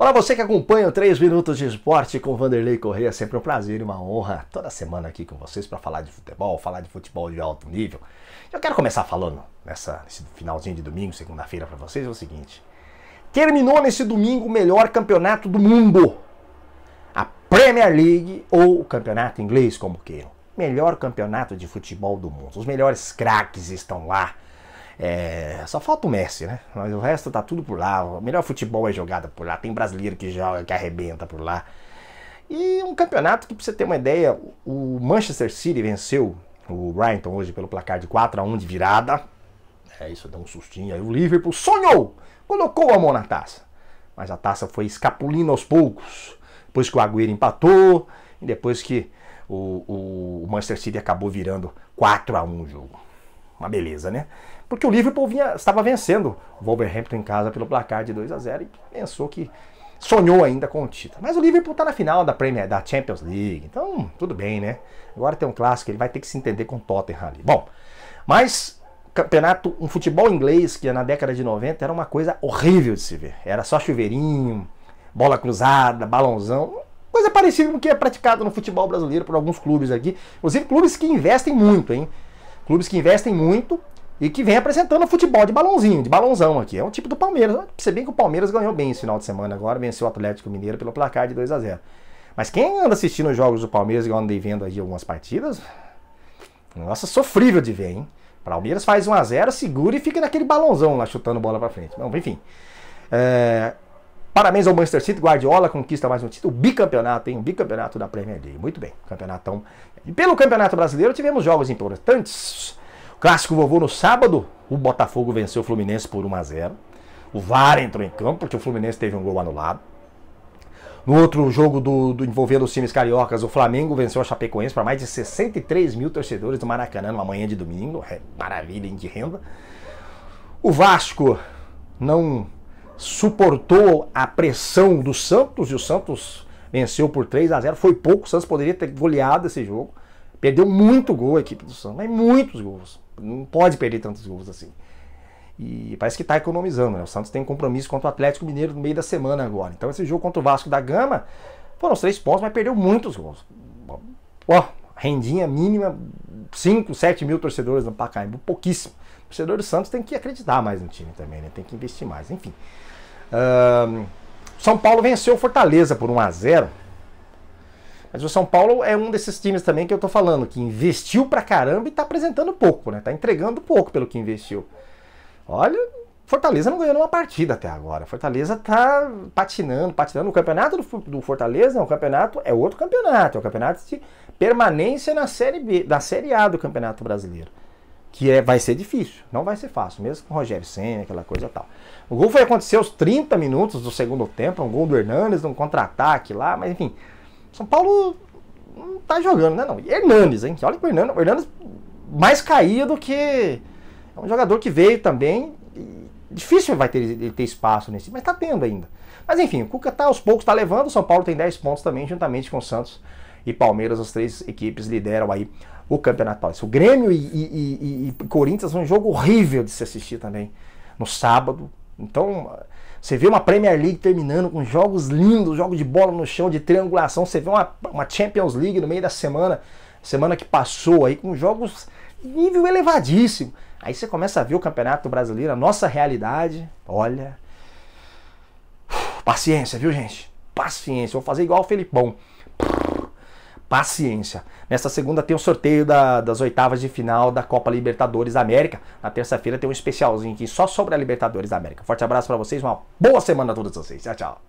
Olá, você que acompanha o 3 Minutos de Esporte com Vanderlei Correia. Sempre um prazer e uma honra toda semana aqui com vocês para falar de futebol, falar de futebol de alto nível. Eu quero começar falando nessa, nesse finalzinho de domingo, segunda-feira, para vocês é o seguinte: terminou nesse domingo o melhor campeonato do mundo. A Premier League ou o campeonato inglês, como queiram. Melhor campeonato de futebol do mundo. Os melhores craques estão lá. É, só falta o Messi, né? Mas o resto tá tudo por lá. O melhor futebol é jogado por lá. Tem brasileiro que joga, que arrebenta por lá. E um campeonato que, pra você ter uma ideia, o Manchester City venceu o Brighton hoje pelo placar de 4 a 1 de virada. É, isso deu um sustinho. Aí o Liverpool sonhou! Colocou a mão na taça. Mas a taça foi escapulindo aos poucos. Depois que o Agüero empatou, e depois que o, o, o Manchester City acabou virando 4 a 1 o jogo uma beleza, né? Porque o Liverpool vinha, estava vencendo o Wolverhampton em casa pelo placar de 2 a 0 e pensou que sonhou ainda com o título. Mas o Liverpool está na final da Premier, da Champions League, então tudo bem, né? Agora tem um clássico, ele vai ter que se entender com o Tottenham ali. Bom, mas campeonato, um futebol inglês que na década de 90 era uma coisa horrível de se ver. Era só chuveirinho, bola cruzada, balãozão, coisa parecida com o que é praticado no futebol brasileiro por alguns clubes aqui, inclusive clubes que investem muito, hein? Clubes que investem muito e que vem apresentando futebol de balãozinho, de balãozão aqui. É um tipo do Palmeiras. Se bem que o Palmeiras ganhou bem esse final de semana agora, venceu o Atlético Mineiro pelo placar de 2 a 0 Mas quem anda assistindo os jogos do Palmeiras e anda vendo aí algumas partidas, nossa, sofrível de ver, hein? Palmeiras faz 1 a 0 segura e fica naquele balãozão lá chutando bola pra frente. Bom, enfim. É, Parabéns ao Manchester City, Guardiola conquista mais um título, bicampeonato, hein? Bicampeonato da Premier League. Muito bem, campeonatão. E pelo Campeonato Brasileiro tivemos jogos importantes. O clássico vovô no sábado, o Botafogo venceu o Fluminense por 1 a 0. O VAR entrou em campo porque o Fluminense teve um gol anulado. No outro jogo do, do envolvendo os times cariocas, o Flamengo venceu a Chapecoense para mais de 63 mil torcedores do Maracanã numa manhã de domingo. É maravilha hein, de renda. O Vasco não suportou a pressão do Santos e o Santos venceu por 3 a 0 Foi pouco, o Santos poderia ter goleado esse jogo. Perdeu muito gol a equipe do Santos, mas muitos gols. Não pode perder tantos gols assim. E parece que está economizando, né? O Santos tem um compromisso contra o Atlético Mineiro no meio da semana agora. Então esse jogo contra o Vasco da Gama foram os três pontos, mas perdeu muitos gols rendinha mínima, 5, 7 mil torcedores no Pacaembu, pouquíssimo. O torcedor do Santos tem que acreditar mais no time também, né? Tem que investir mais, enfim. Um, São Paulo venceu Fortaleza por 1 a 0 mas o São Paulo é um desses times também que eu tô falando, que investiu pra caramba e tá apresentando pouco, né? Tá entregando pouco pelo que investiu. Olha, Fortaleza não ganhou nenhuma partida até agora. Fortaleza tá patinando, patinando. O campeonato do, Fortaleza o é campeonato é outro campeonato. É o campeonato de permanência na Série B, da Série A do Campeonato Brasileiro. Que é, vai ser difícil, não vai ser fácil, mesmo com o Rogério Senna, aquela coisa tal. O gol foi acontecer aos 30 minutos do segundo tempo, um gol do Hernandes, um contra-ataque lá, mas enfim. São Paulo não tá jogando, né? Não. E Hernandes, hein? Olha que o Hernandes, o Hernandes mais caía do que. É um jogador que veio também Difícil vai ter, ter espaço nesse, mas está tendo ainda. Mas enfim, o Cuca tá, aos poucos tá levando, o São Paulo tem 10 pontos também, juntamente com o Santos e Palmeiras, as três equipes lideram aí o Campeonato O Grêmio e, e, e, e Corinthians um jogo horrível de se assistir também, no sábado. Então, você vê uma Premier League terminando com jogos lindos, jogos de bola no chão, de triangulação. Você vê uma, uma, Champions League no meio da semana, semana que passou aí, com jogos nível elevadíssimo. Aí você começa a ver o Campeonato Brasileiro, a nossa realidade. Olha. Paciência, viu, gente? Paciência. Vou fazer igual o Felipão. Paciência. Nesta segunda tem o sorteio da, das oitavas de final da Copa Libertadores da América. Na terça-feira tem um especialzinho aqui só sobre a Libertadores da América. Forte abraço para vocês, uma boa semana a todos vocês. Tchau, tchau.